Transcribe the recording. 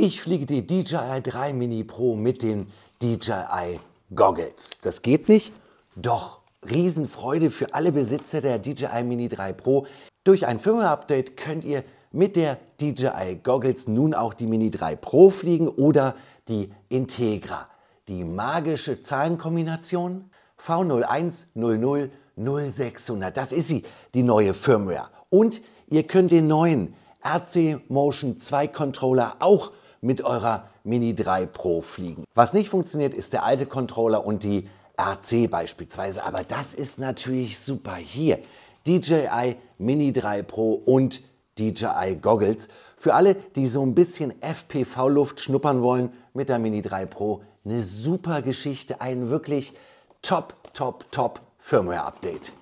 Ich fliege die DJI 3 Mini Pro mit den DJI Goggles. Das geht nicht, doch Riesenfreude für alle Besitzer der DJI Mini 3 Pro. Durch ein Firmware-Update könnt ihr mit der DJI Goggles nun auch die Mini 3 Pro fliegen oder die Integra. Die magische Zahlenkombination V010000600. Das ist sie, die neue Firmware. Und ihr könnt den neuen RC Motion 2 Controller auch mit eurer Mini 3 Pro fliegen. Was nicht funktioniert, ist der alte Controller und die RC beispielsweise. Aber das ist natürlich super hier. DJI Mini 3 Pro und DJI Goggles. Für alle, die so ein bisschen FPV-Luft schnuppern wollen, mit der Mini 3 Pro eine super Geschichte, ein wirklich top, top, top Firmware-Update.